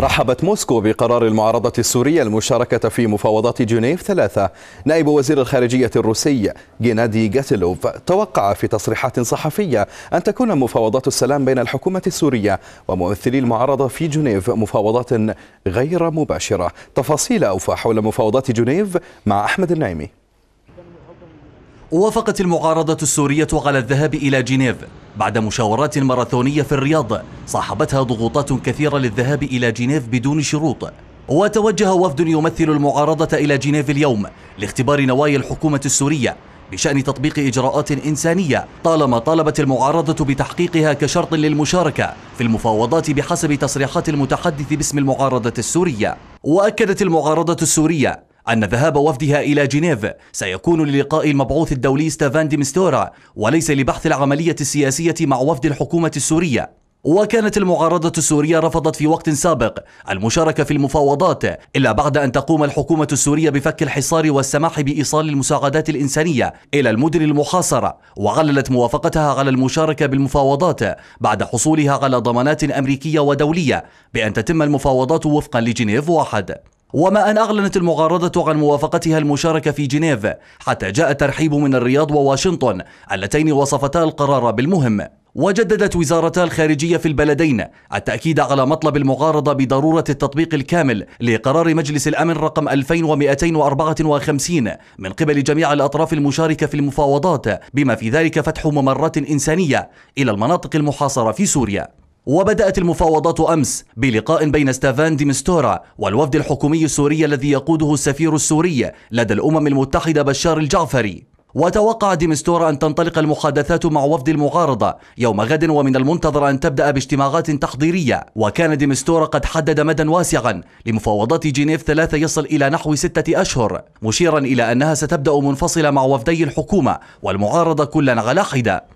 رحبت موسكو بقرار المعارضة السورية المشاركة في مفاوضات جنيف ثلاثة نائب وزير الخارجية الروسي جينادي جاتلوف توقع في تصريحات صحفية أن تكون مفاوضات السلام بين الحكومة السورية وممثلي المعارضة في جنيف مفاوضات غير مباشرة تفاصيل أوفى حول مفاوضات جنيف مع أحمد النعيمي وافقت المعارضة السورية على الذهاب إلى جنيف بعد مشاورات ماراثونية في الرياض صاحبتها ضغوطات كثيرة للذهاب إلى جنيف بدون شروط وتوجه وفد يمثل المعارضة إلى جنيف اليوم لاختبار نوايا الحكومة السورية بشأن تطبيق إجراءات إنسانية طالما طالبت المعارضة بتحقيقها كشرط للمشاركة في المفاوضات بحسب تصريحات المتحدث باسم المعارضة السورية وأكدت المعارضة السورية أن ذهاب وفدها إلى جنيف سيكون للقاء المبعوث الدولي ستافان ديمستورا وليس لبحث العملية السياسية مع وفد الحكومة السورية وكانت المعارضة السورية رفضت في وقت سابق المشاركة في المفاوضات إلا بعد أن تقوم الحكومة السورية بفك الحصار والسماح بإيصال المساعدات الإنسانية إلى المدن المحاصرة وعللت موافقتها على المشاركة بالمفاوضات بعد حصولها على ضمانات أمريكية ودولية بأن تتم المفاوضات وفقا لجنيف واحد وما أن أعلنت المعارضة عن موافقتها المشاركة في جنيف حتى جاء ترحيب من الرياض وواشنطن اللتين وصفتا القرار بالمهم وجددت وزارتا الخارجية في البلدين التأكيد على مطلب المعارضة بضرورة التطبيق الكامل لقرار مجلس الأمن رقم 2254 من قبل جميع الأطراف المشاركة في المفاوضات بما في ذلك فتح ممرات إنسانية إلى المناطق المحاصرة في سوريا وبدأت المفاوضات أمس بلقاء بين ستافان ديمستورا والوفد الحكومي السوري الذي يقوده السفير السوري لدى الأمم المتحدة بشار الجعفري وتوقع ديمستورا أن تنطلق المحادثات مع وفد المعارضة يوم غد ومن المنتظر أن تبدأ باجتماعات تحضيرية وكان ديمستورا قد حدد مدى واسعا لمفاوضات جنيف ثلاثة يصل إلى نحو ستة أشهر مشيرا إلى أنها ستبدأ منفصلة مع وفدي الحكومة والمعارضة كلا على حدة